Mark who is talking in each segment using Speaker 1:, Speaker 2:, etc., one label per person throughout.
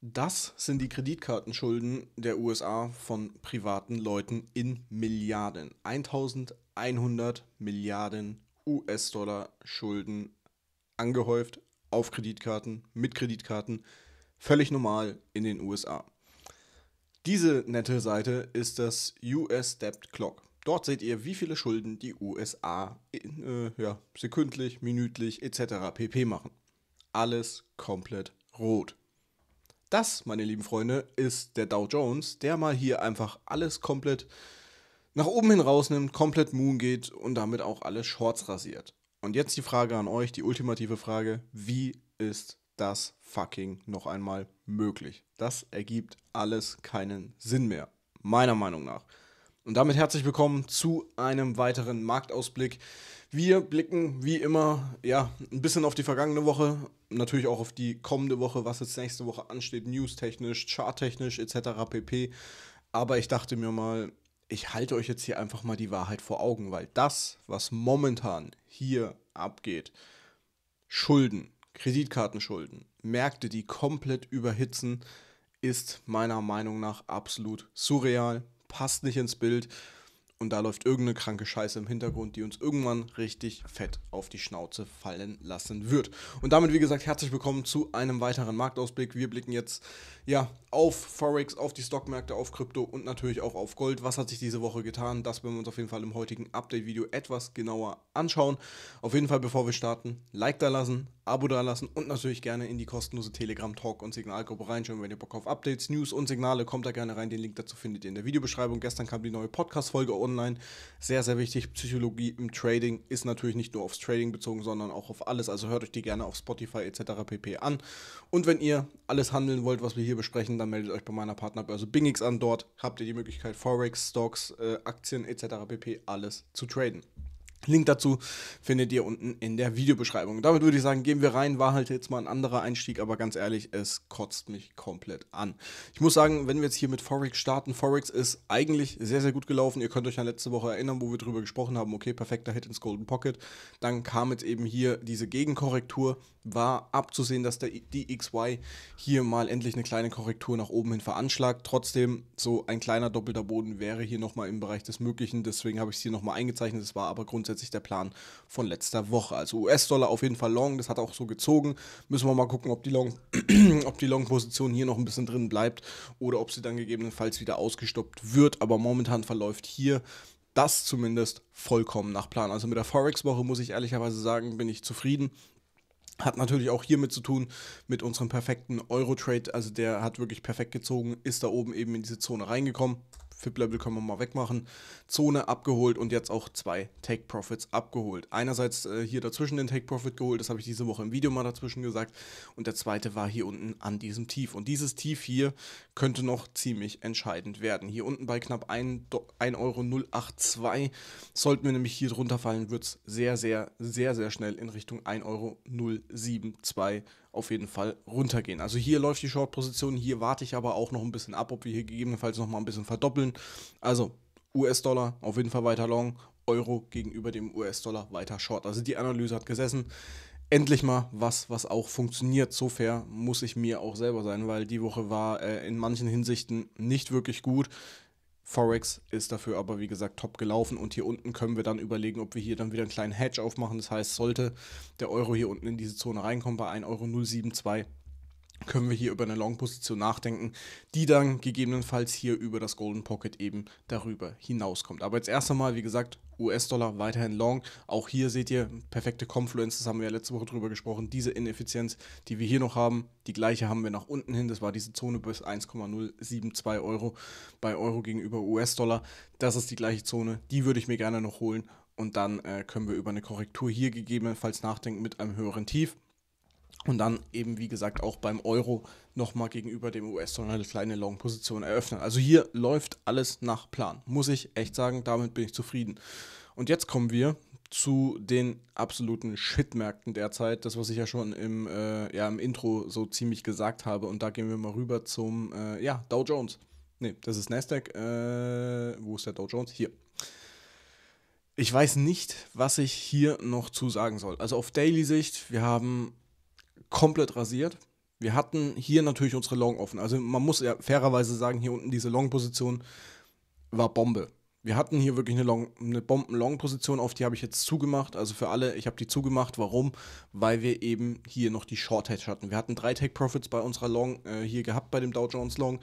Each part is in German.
Speaker 1: Das sind die Kreditkartenschulden der USA von privaten Leuten in Milliarden. 1100 Milliarden US-Dollar Schulden angehäuft auf Kreditkarten, mit Kreditkarten, völlig normal in den USA. Diese nette Seite ist das US Debt Clock. Dort seht ihr, wie viele Schulden die USA äh, ja, sekündlich, minütlich etc. pp machen. Alles komplett rot. Das, meine lieben Freunde, ist der Dow Jones, der mal hier einfach alles komplett nach oben hin rausnimmt, komplett Moon geht und damit auch alle Shorts rasiert. Und jetzt die Frage an euch, die ultimative Frage, wie ist das fucking noch einmal möglich? Das ergibt alles keinen Sinn mehr, meiner Meinung nach. Und damit herzlich willkommen zu einem weiteren Marktausblick. Wir blicken wie immer ja ein bisschen auf die vergangene Woche, natürlich auch auf die kommende Woche, was jetzt nächste Woche ansteht, newstechnisch, charttechnisch etc. pp. Aber ich dachte mir mal, ich halte euch jetzt hier einfach mal die Wahrheit vor Augen, weil das, was momentan hier abgeht, Schulden, Kreditkartenschulden, Märkte, die komplett überhitzen, ist meiner Meinung nach absolut surreal, passt nicht ins Bild und da läuft irgendeine kranke Scheiße im Hintergrund, die uns irgendwann richtig fett auf die Schnauze fallen lassen wird. Und damit, wie gesagt, herzlich willkommen zu einem weiteren Marktausblick. Wir blicken jetzt ja auf Forex, auf die Stockmärkte, auf Krypto und natürlich auch auf Gold. Was hat sich diese Woche getan? Das werden wir uns auf jeden Fall im heutigen Update-Video etwas genauer anschauen. Auf jeden Fall, bevor wir starten, Like da lassen, Abo da lassen und natürlich gerne in die kostenlose Telegram-Talk- und Signalgruppe reinschauen. Wenn ihr Bock auf Updates, News und Signale, kommt da gerne rein. Den Link dazu findet ihr in der Videobeschreibung. Gestern kam die neue Podcast-Folge online. Sehr, sehr wichtig. Psychologie im Trading ist natürlich nicht nur aufs Trading bezogen, sondern auch auf alles. Also hört euch die gerne auf Spotify etc. pp. an. Und wenn ihr alles handeln wollt, was wir hier besprechen, dann meldet euch bei meiner Partnerbörse Bingix an. Dort habt ihr die Möglichkeit, Forex, Stocks, äh, Aktien etc. pp. alles zu traden. Link dazu findet ihr unten in der Videobeschreibung. Damit würde ich sagen, gehen wir rein. War halt jetzt mal ein anderer Einstieg, aber ganz ehrlich, es kotzt mich komplett an. Ich muss sagen, wenn wir jetzt hier mit Forex starten, Forex ist eigentlich sehr, sehr gut gelaufen. Ihr könnt euch an letzte Woche erinnern, wo wir drüber gesprochen haben. Okay, perfekter Hit ins Golden Pocket. Dann kam jetzt eben hier diese Gegenkorrektur. War abzusehen, dass der DXY hier mal endlich eine kleine Korrektur nach oben hin veranschlagt. Trotzdem, so ein kleiner doppelter Boden wäre hier nochmal im Bereich des Möglichen. Deswegen habe ich es hier nochmal eingezeichnet. Es war aber grundsätzlich grundsätzlich der Plan von letzter Woche. Also US-Dollar auf jeden Fall long, das hat auch so gezogen. Müssen wir mal gucken, ob die Long, ob die Long-Position hier noch ein bisschen drin bleibt oder ob sie dann gegebenenfalls wieder ausgestoppt wird. Aber momentan verläuft hier das zumindest vollkommen nach Plan. Also mit der Forex-Woche muss ich ehrlicherweise sagen, bin ich zufrieden. Hat natürlich auch hiermit zu tun, mit unserem perfekten Euro-Trade. Also der hat wirklich perfekt gezogen, ist da oben eben in diese Zone reingekommen. FIP-Level können wir mal wegmachen. Zone abgeholt und jetzt auch zwei Take-Profits abgeholt. Einerseits äh, hier dazwischen den Take-Profit geholt, das habe ich diese Woche im Video mal dazwischen gesagt. Und der zweite war hier unten an diesem Tief. Und dieses Tief hier könnte noch ziemlich entscheidend werden. Hier unten bei knapp 1,082 Euro. Sollten wir nämlich hier drunter fallen, wird es sehr, sehr, sehr, sehr schnell in Richtung 1,072 Euro auf jeden Fall runtergehen. Also hier läuft die Short-Position, hier warte ich aber auch noch ein bisschen ab, ob wir hier gegebenenfalls nochmal ein bisschen verdoppeln. Also US-Dollar auf jeden Fall weiter long, Euro gegenüber dem US-Dollar weiter short. Also die Analyse hat gesessen. Endlich mal was, was auch funktioniert. So fair muss ich mir auch selber sein, weil die Woche war äh, in manchen Hinsichten nicht wirklich gut. Forex ist dafür aber, wie gesagt, top gelaufen und hier unten können wir dann überlegen, ob wir hier dann wieder einen kleinen Hedge aufmachen. Das heißt, sollte der Euro hier unten in diese Zone reinkommen bei 1,072 Euro, können wir hier über eine Long-Position nachdenken, die dann gegebenenfalls hier über das Golden Pocket eben darüber hinauskommt. Aber jetzt erst einmal, wie gesagt, US-Dollar weiterhin long. Auch hier seht ihr perfekte Confluence, das haben wir ja letzte Woche drüber gesprochen. Diese Ineffizienz, die wir hier noch haben, die gleiche haben wir nach unten hin. Das war diese Zone bis 1,072 Euro bei Euro gegenüber US-Dollar. Das ist die gleiche Zone, die würde ich mir gerne noch holen. Und dann äh, können wir über eine Korrektur hier gegebenenfalls nachdenken mit einem höheren Tief und dann eben, wie gesagt, auch beim Euro nochmal gegenüber dem US-Dollar eine kleine Long-Position eröffnen. Also hier läuft alles nach Plan, muss ich echt sagen, damit bin ich zufrieden. Und jetzt kommen wir zu den absoluten Shitmärkten derzeit, das, was ich ja schon im, äh, ja, im Intro so ziemlich gesagt habe. Und da gehen wir mal rüber zum äh, ja, Dow Jones. Ne, das ist Nasdaq. Äh, wo ist der Dow Jones? Hier. Ich weiß nicht, was ich hier noch zu sagen soll. Also auf Daily-Sicht, wir haben komplett rasiert. Wir hatten hier natürlich unsere Long offen. Also man muss ja fairerweise sagen, hier unten diese Long-Position war Bombe. Wir hatten hier wirklich eine, Long, eine Bomben-Long-Position, auf die habe ich jetzt zugemacht. Also für alle, ich habe die zugemacht. Warum? Weil wir eben hier noch die Short-Hedge hatten. Wir hatten drei Take-Profits bei unserer Long äh, hier gehabt, bei dem Dow Jones Long.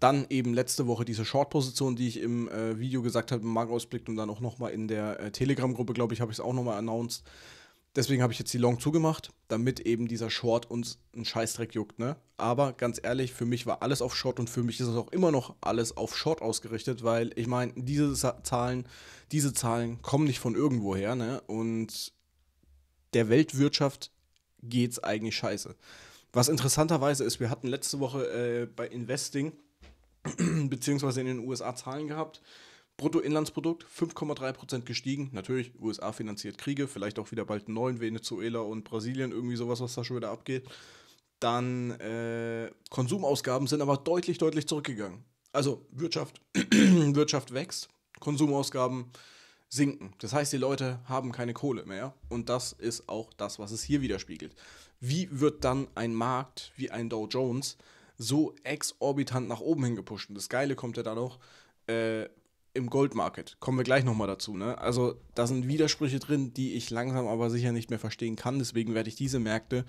Speaker 1: Dann eben letzte Woche diese Short-Position, die ich im äh, Video gesagt habe, im Marktausblick und dann auch nochmal in der äh, Telegram-Gruppe, glaube ich, habe ich es auch nochmal announced. Deswegen habe ich jetzt die Long zugemacht, damit eben dieser Short uns einen Scheißdreck juckt, ne? Aber ganz ehrlich, für mich war alles auf Short und für mich ist es auch immer noch alles auf Short ausgerichtet, weil ich meine, diese Zahlen, diese Zahlen kommen nicht von irgendwoher, ne? Und der Weltwirtschaft geht's eigentlich scheiße. Was interessanterweise ist, wir hatten letzte Woche äh, bei Investing beziehungsweise in den USA Zahlen gehabt Bruttoinlandsprodukt 5,3% gestiegen. Natürlich, USA finanziert Kriege, vielleicht auch wieder bald neun, Venezuela und Brasilien, irgendwie sowas, was da schon wieder abgeht. Dann äh, Konsumausgaben sind aber deutlich, deutlich zurückgegangen. Also Wirtschaft, Wirtschaft wächst, Konsumausgaben sinken. Das heißt, die Leute haben keine Kohle mehr. Und das ist auch das, was es hier widerspiegelt. Wie wird dann ein Markt wie ein Dow Jones so exorbitant nach oben hingepusht? Und das Geile kommt ja dann noch, äh, im Goldmarket. Kommen wir gleich nochmal dazu. Ne? Also da sind Widersprüche drin, die ich langsam aber sicher nicht mehr verstehen kann. Deswegen werde ich diese Märkte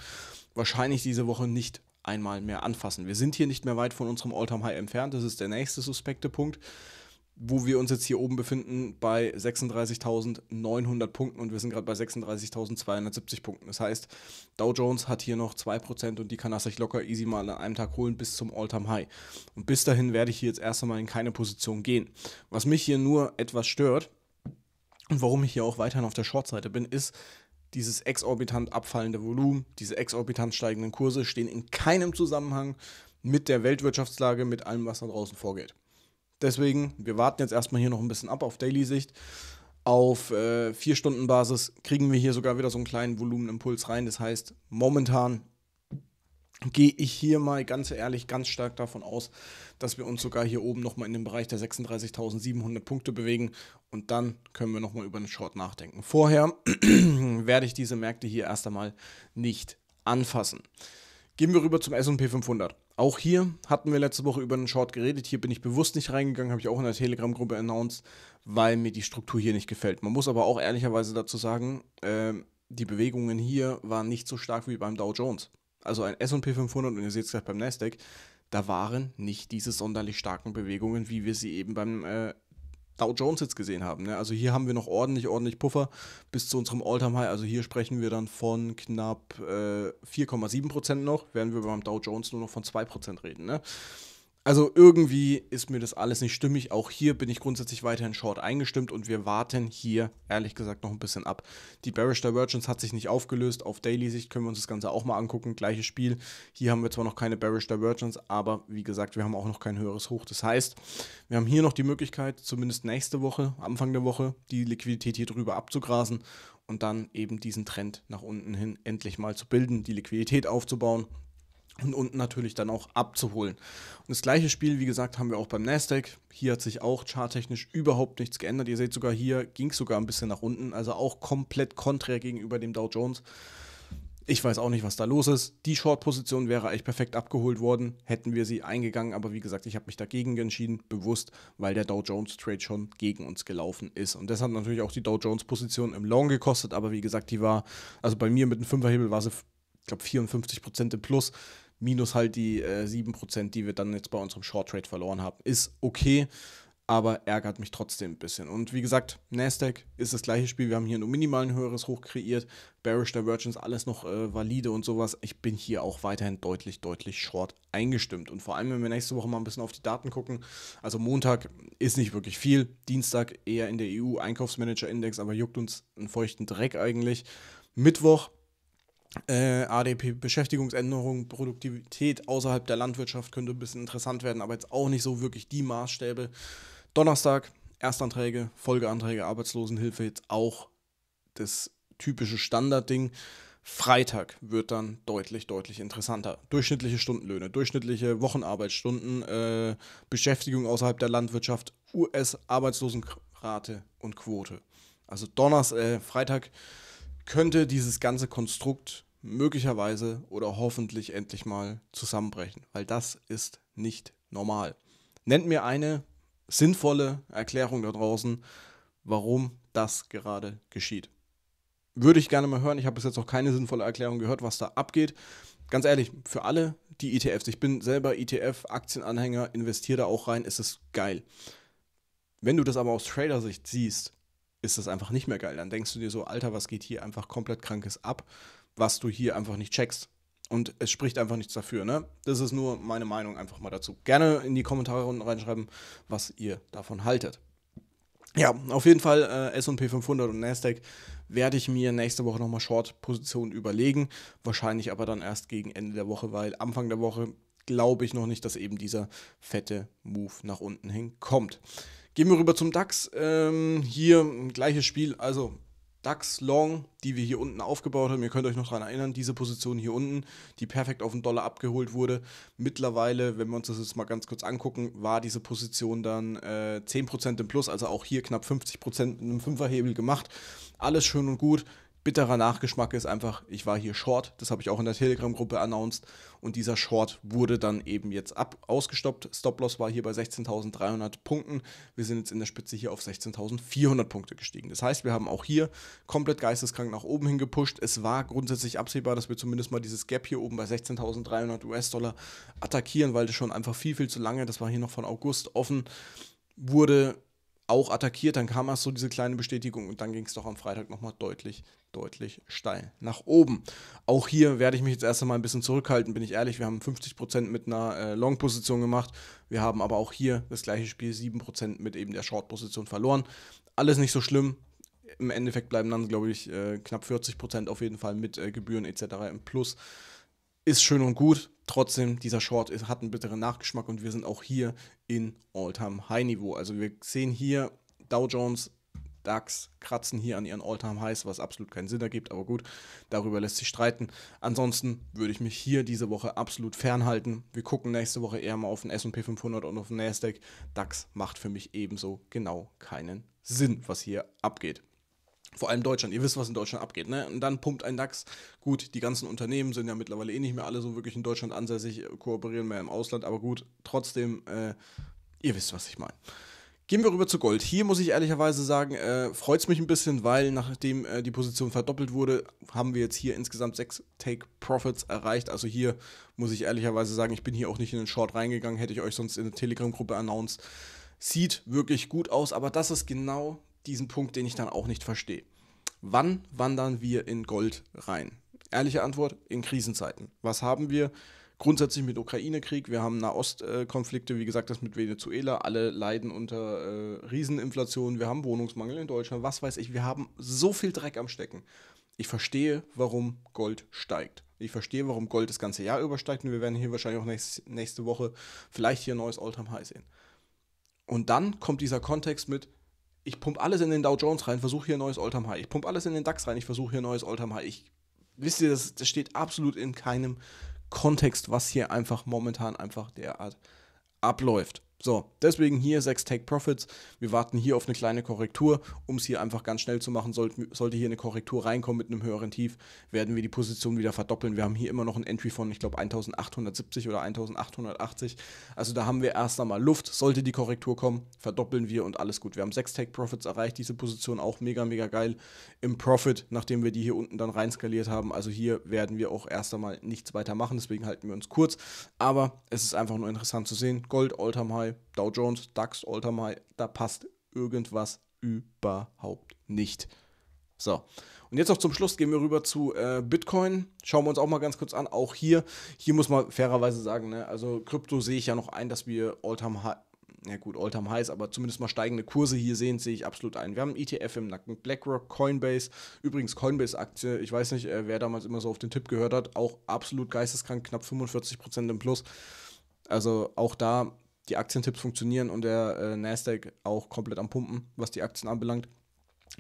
Speaker 1: wahrscheinlich diese Woche nicht einmal mehr anfassen. Wir sind hier nicht mehr weit von unserem All-Time-High entfernt. Das ist der nächste suspekte Punkt wo wir uns jetzt hier oben befinden, bei 36.900 Punkten und wir sind gerade bei 36.270 Punkten. Das heißt, Dow Jones hat hier noch 2% und die kann er sich locker easy mal an einem Tag holen bis zum All-Time-High. Und bis dahin werde ich hier jetzt erst einmal in keine Position gehen. Was mich hier nur etwas stört und warum ich hier auch weiterhin auf der Short-Seite bin, ist, dieses exorbitant abfallende Volumen, diese exorbitant steigenden Kurse stehen in keinem Zusammenhang mit der Weltwirtschaftslage, mit allem, was da draußen vorgeht. Deswegen, wir warten jetzt erstmal hier noch ein bisschen ab auf Daily-Sicht. Auf 4-Stunden-Basis äh, kriegen wir hier sogar wieder so einen kleinen Volumenimpuls rein. Das heißt, momentan gehe ich hier mal ganz ehrlich ganz stark davon aus, dass wir uns sogar hier oben nochmal in den Bereich der 36.700 Punkte bewegen und dann können wir nochmal über einen Short nachdenken. Vorher werde ich diese Märkte hier erst einmal nicht anfassen. Gehen wir rüber zum S&P 500. Auch hier hatten wir letzte Woche über einen Short geredet. Hier bin ich bewusst nicht reingegangen, habe ich auch in der Telegram-Gruppe announced, weil mir die Struktur hier nicht gefällt. Man muss aber auch ehrlicherweise dazu sagen, äh, die Bewegungen hier waren nicht so stark wie beim Dow Jones. Also ein SP 500 und ihr seht es gleich beim Nasdaq, da waren nicht diese sonderlich starken Bewegungen, wie wir sie eben beim äh, Dow Jones jetzt gesehen haben. Ne? Also hier haben wir noch ordentlich, ordentlich Puffer bis zu unserem All-Time-High. Also hier sprechen wir dann von knapp äh, 4,7% noch, während wir beim Dow Jones nur noch von 2% reden. Ne? also irgendwie ist mir das alles nicht stimmig. Auch hier bin ich grundsätzlich weiterhin short eingestimmt und wir warten hier ehrlich gesagt noch ein bisschen ab. Die Bearish Divergence hat sich nicht aufgelöst. Auf Daily-Sicht können wir uns das Ganze auch mal angucken. Gleiches Spiel. Hier haben wir zwar noch keine Bearish Divergence, aber wie gesagt, wir haben auch noch kein höheres Hoch. Das heißt, wir haben hier noch die Möglichkeit, zumindest nächste Woche, Anfang der Woche, die Liquidität hier drüber abzugrasen und dann eben diesen Trend nach unten hin endlich mal zu bilden, die Liquidität aufzubauen und unten natürlich dann auch abzuholen. Und das gleiche Spiel, wie gesagt, haben wir auch beim Nasdaq. Hier hat sich auch charttechnisch überhaupt nichts geändert. Ihr seht sogar hier ging es sogar ein bisschen nach unten, also auch komplett konträr gegenüber dem Dow Jones. Ich weiß auch nicht, was da los ist. Die Short-Position wäre eigentlich perfekt abgeholt worden, hätten wir sie eingegangen. Aber wie gesagt, ich habe mich dagegen entschieden, bewusst, weil der Dow Jones-Trade schon gegen uns gelaufen ist. Und das hat natürlich auch die Dow Jones-Position im Long gekostet. Aber wie gesagt, die war, also bei mir mit einem Fünferhebel war sie, ich glaube, 54% im Plus minus halt die äh, 7%, die wir dann jetzt bei unserem Short Trade verloren haben. Ist okay, aber ärgert mich trotzdem ein bisschen. Und wie gesagt, Nasdaq ist das gleiche Spiel. Wir haben hier nur minimal ein höheres Hoch kreiert. Bearish Divergence, alles noch äh, valide und sowas. Ich bin hier auch weiterhin deutlich, deutlich short eingestimmt. Und vor allem, wenn wir nächste Woche mal ein bisschen auf die Daten gucken. Also Montag ist nicht wirklich viel. Dienstag eher in der EU Einkaufsmanager-Index, aber juckt uns einen feuchten Dreck eigentlich. Mittwoch äh, ADP, Beschäftigungsänderung, Produktivität außerhalb der Landwirtschaft könnte ein bisschen interessant werden, aber jetzt auch nicht so wirklich die Maßstäbe. Donnerstag, Erstanträge, Folgeanträge, Arbeitslosenhilfe, jetzt auch das typische Standardding. Freitag wird dann deutlich, deutlich interessanter. Durchschnittliche Stundenlöhne, durchschnittliche Wochenarbeitsstunden, äh, Beschäftigung außerhalb der Landwirtschaft, US-Arbeitslosenrate und Quote. Also Donnerstag, äh, Freitag könnte dieses ganze Konstrukt möglicherweise oder hoffentlich endlich mal zusammenbrechen, weil das ist nicht normal. Nennt mir eine sinnvolle Erklärung da draußen, warum das gerade geschieht. Würde ich gerne mal hören. Ich habe bis jetzt auch keine sinnvolle Erklärung gehört, was da abgeht. Ganz ehrlich, für alle die ETFs, ich bin selber ETF, Aktienanhänger, investiere da auch rein, ist es geil. Wenn du das aber aus Trader-Sicht siehst, ist das einfach nicht mehr geil. Dann denkst du dir so, Alter, was geht hier einfach komplett Krankes ab, was du hier einfach nicht checkst. Und es spricht einfach nichts dafür, ne? Das ist nur meine Meinung einfach mal dazu. Gerne in die Kommentare unten reinschreiben, was ihr davon haltet. Ja, auf jeden Fall äh, S&P 500 und Nasdaq werde ich mir nächste Woche nochmal Short-Positionen überlegen. Wahrscheinlich aber dann erst gegen Ende der Woche, weil Anfang der Woche glaube ich noch nicht, dass eben dieser fette Move nach unten hin kommt. Gehen wir rüber zum DAX. Ähm, hier gleiches Spiel, also DAX Long, die wir hier unten aufgebaut haben. Ihr könnt euch noch daran erinnern, diese Position hier unten, die perfekt auf den Dollar abgeholt wurde. Mittlerweile, wenn wir uns das jetzt mal ganz kurz angucken, war diese Position dann äh, 10% im Plus, also auch hier knapp 50% mit einem Fünferhebel gemacht. Alles schön und gut bitterer Nachgeschmack ist einfach, ich war hier Short, das habe ich auch in der Telegram-Gruppe announced und dieser Short wurde dann eben jetzt ab ausgestoppt. Stop-Loss war hier bei 16.300 Punkten. Wir sind jetzt in der Spitze hier auf 16.400 Punkte gestiegen. Das heißt, wir haben auch hier komplett geisteskrank nach oben hin gepusht. Es war grundsätzlich absehbar, dass wir zumindest mal dieses Gap hier oben bei 16.300 US-Dollar attackieren, weil das schon einfach viel, viel zu lange, das war hier noch von August offen, wurde auch attackiert, dann kam erst so diese kleine Bestätigung und dann ging es doch am Freitag nochmal deutlich, deutlich steil nach oben. Auch hier werde ich mich jetzt erst einmal ein bisschen zurückhalten, bin ich ehrlich. Wir haben 50% mit einer äh, Long-Position gemacht. Wir haben aber auch hier das gleiche Spiel, 7% mit eben der Short-Position verloren. Alles nicht so schlimm. Im Endeffekt bleiben dann, glaube ich, äh, knapp 40% auf jeden Fall mit äh, Gebühren etc. im Plus ist schön und gut. Trotzdem, dieser Short ist, hat einen bitteren Nachgeschmack und wir sind auch hier in All-Time-High-Niveau. Also wir sehen hier Dow Jones, DAX kratzen hier an ihren All-Time-Highs, was absolut keinen Sinn ergibt, aber gut, darüber lässt sich streiten. Ansonsten würde ich mich hier diese Woche absolut fernhalten. Wir gucken nächste Woche eher mal auf den S&P 500 und auf den Nasdaq. DAX macht für mich ebenso genau keinen Sinn, was hier abgeht. Vor allem Deutschland. Ihr wisst, was in Deutschland abgeht. Ne? Und dann pumpt ein DAX. Gut, die ganzen Unternehmen sind ja mittlerweile eh nicht mehr alle so wirklich in Deutschland ansässig, kooperieren mehr im Ausland. Aber gut, trotzdem, äh, ihr wisst, was ich meine. Gehen wir rüber zu Gold. Hier muss ich ehrlicherweise sagen, äh, freut es mich ein bisschen, weil nachdem äh, die Position verdoppelt wurde, haben wir jetzt hier insgesamt sechs Take-Profits erreicht. Also hier muss ich ehrlicherweise sagen, ich bin hier auch nicht in den Short reingegangen, hätte ich euch sonst in der Telegram-Gruppe announced. Sieht wirklich gut aus, aber das ist genau diesen Punkt, den ich dann auch nicht verstehe. Wann wandern wir in Gold rein? Ehrliche Antwort, in Krisenzeiten. Was haben wir? Grundsätzlich mit Ukraine-Krieg, wir haben Nahostkonflikte, äh, wie gesagt, das mit Venezuela, alle leiden unter äh, Rieseninflation, wir haben Wohnungsmangel in Deutschland, was weiß ich, wir haben so viel Dreck am Stecken. Ich verstehe, warum Gold steigt. Ich verstehe, warum Gold das ganze Jahr übersteigt und wir werden hier wahrscheinlich auch nächst, nächste Woche vielleicht hier ein neues all time High sehen. Und dann kommt dieser Kontext mit, ich pumpe alles in den Dow Jones rein, versuche hier ein neues Alltime High. Ich pumpe alles in den DAX rein, ich versuche hier ein neues Alltime High. Ich, wisst ihr, das, das steht absolut in keinem Kontext, was hier einfach momentan einfach derart abläuft. So, deswegen hier 6 Take Profits. Wir warten hier auf eine kleine Korrektur. Um es hier einfach ganz schnell zu machen, sollte hier eine Korrektur reinkommen mit einem höheren Tief, werden wir die Position wieder verdoppeln. Wir haben hier immer noch ein Entry von, ich glaube, 1870 oder 1880. Also da haben wir erst einmal Luft. Sollte die Korrektur kommen, verdoppeln wir und alles gut. Wir haben 6 Take Profits erreicht. Diese Position auch mega, mega geil im Profit, nachdem wir die hier unten dann reinskaliert haben. Also hier werden wir auch erst einmal nichts weiter machen. Deswegen halten wir uns kurz. Aber es ist einfach nur interessant zu sehen. Gold, Alltime High. High, Dow Jones, DAX, All-Time High, da passt irgendwas überhaupt nicht. So, und jetzt noch zum Schluss gehen wir rüber zu äh, Bitcoin. Schauen wir uns auch mal ganz kurz an. Auch hier, hier muss man fairerweise sagen, ne, also Krypto sehe ich ja noch ein, dass wir All-Time High, ja gut, All-Time Highs, aber zumindest mal steigende Kurse hier sehen, sehe ich absolut ein. Wir haben einen ETF im Nacken, BlackRock, Coinbase, übrigens Coinbase-Aktie, ich weiß nicht, äh, wer damals immer so auf den Tipp gehört hat, auch absolut geisteskrank, knapp 45% im Plus. Also auch da die Aktientipps funktionieren und der äh, Nasdaq auch komplett am Pumpen, was die Aktien anbelangt.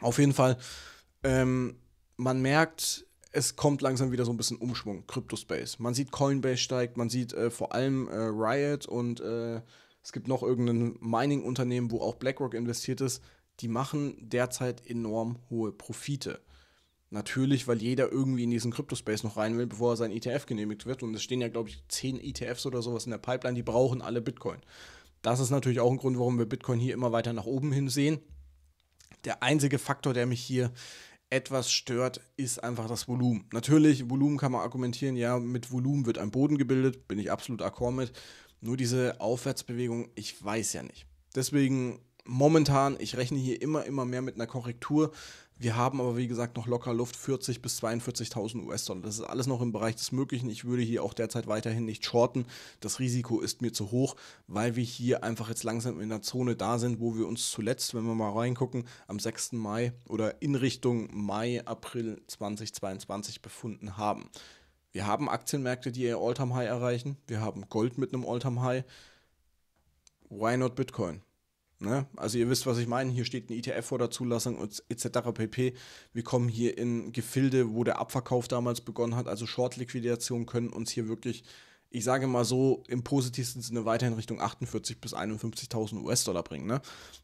Speaker 1: Auf jeden Fall, ähm, man merkt, es kommt langsam wieder so ein bisschen Umschwung, Crypto-Space. Man sieht Coinbase steigt, man sieht äh, vor allem äh, Riot und äh, es gibt noch irgendein Mining-Unternehmen, wo auch BlackRock investiert ist. Die machen derzeit enorm hohe Profite. Natürlich, weil jeder irgendwie in diesen Kryptospace noch rein will, bevor er sein ETF genehmigt wird. Und es stehen ja, glaube ich, zehn ETFs oder sowas in der Pipeline, die brauchen alle Bitcoin. Das ist natürlich auch ein Grund, warum wir Bitcoin hier immer weiter nach oben hin sehen. Der einzige Faktor, der mich hier etwas stört, ist einfach das Volumen. Natürlich, Volumen kann man argumentieren, ja, mit Volumen wird ein Boden gebildet, bin ich absolut akkord mit. Nur diese Aufwärtsbewegung, ich weiß ja nicht. Deswegen momentan, ich rechne hier immer, immer mehr mit einer Korrektur, wir haben aber, wie gesagt, noch locker Luft, 40 bis 42.000 US-Dollar. Das ist alles noch im Bereich des Möglichen. Ich würde hier auch derzeit weiterhin nicht shorten. Das Risiko ist mir zu hoch, weil wir hier einfach jetzt langsam in der Zone da sind, wo wir uns zuletzt, wenn wir mal reingucken, am 6. Mai oder in Richtung Mai, April 2022 befunden haben. Wir haben Aktienmärkte, die ihr All-Time-High erreichen. Wir haben Gold mit einem All-Time-High. Why not Bitcoin? Ne? Also ihr wisst, was ich meine. Hier steht ein ETF vor der Zulassung und etc. pp. Wir kommen hier in Gefilde, wo der Abverkauf damals begonnen hat. Also Short-Liquidation können uns hier wirklich, ich sage mal so, im positivsten Sinne weiterhin Richtung 48.000 bis 51.000 US-Dollar bringen. Ne?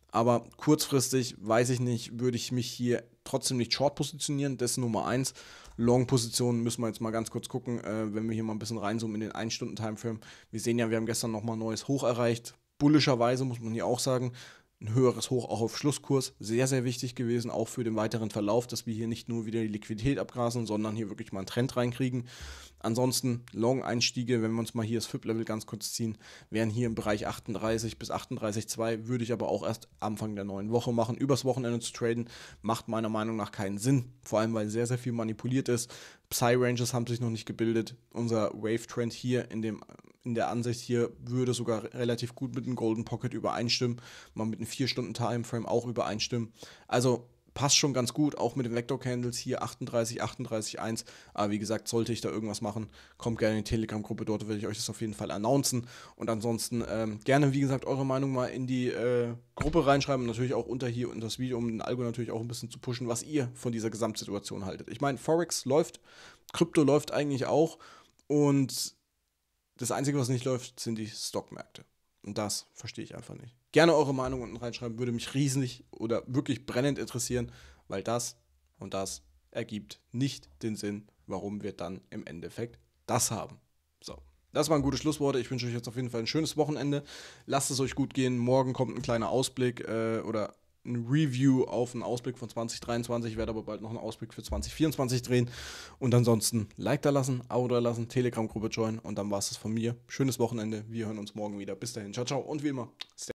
Speaker 1: Aber kurzfristig, weiß ich nicht, würde ich mich hier trotzdem nicht short positionieren. Das ist Nummer 1. Long-Positionen müssen wir jetzt mal ganz kurz gucken, äh, wenn wir hier mal ein bisschen reinzoomen in den 1-Stunden-Timeframe. Wir sehen ja, wir haben gestern nochmal ein neues Hoch erreicht bullischerweise muss man hier auch sagen, ein höheres Hoch auch auf Schlusskurs, sehr, sehr wichtig gewesen, auch für den weiteren Verlauf, dass wir hier nicht nur wieder die Liquidität abgrasen, sondern hier wirklich mal einen Trend reinkriegen. Ansonsten Long-Einstiege, wenn wir uns mal hier das FIP-Level ganz kurz ziehen, wären hier im Bereich 38 bis 38,2, würde ich aber auch erst Anfang der neuen Woche machen. Übers Wochenende zu traden, macht meiner Meinung nach keinen Sinn, vor allem weil sehr, sehr viel manipuliert ist. Psy-Ranges haben sich noch nicht gebildet. Unser Wave-Trend hier in dem in der Ansicht hier würde sogar relativ gut mit dem Golden Pocket übereinstimmen, mal mit einem 4-Stunden-Timeframe auch übereinstimmen. Also passt schon ganz gut, auch mit den Vector Candles hier 38, 38, 1. Aber wie gesagt, sollte ich da irgendwas machen, kommt gerne in die Telegram-Gruppe, dort werde ich euch das auf jeden Fall announcen. Und ansonsten ähm, gerne, wie gesagt, eure Meinung mal in die äh, Gruppe reinschreiben natürlich auch unter hier und das Video, um den Algo natürlich auch ein bisschen zu pushen, was ihr von dieser Gesamtsituation haltet. Ich meine, Forex läuft, Krypto läuft eigentlich auch und das Einzige, was nicht läuft, sind die Stockmärkte. Und das verstehe ich einfach nicht. Gerne eure Meinung unten reinschreiben, würde mich riesig oder wirklich brennend interessieren, weil das und das ergibt nicht den Sinn, warum wir dann im Endeffekt das haben. So. Das waren gute Schlussworte. Ich wünsche euch jetzt auf jeden Fall ein schönes Wochenende. Lasst es euch gut gehen. Morgen kommt ein kleiner Ausblick äh, oder ein Review auf einen Ausblick von 2023. Ich werde aber bald noch einen Ausblick für 2024 drehen. Und ansonsten Like da lassen, Abo da lassen, Telegram-Gruppe joinen. Und dann war es das von mir. Schönes Wochenende. Wir hören uns morgen wieder. Bis dahin. Ciao, ciao. Und wie immer, stay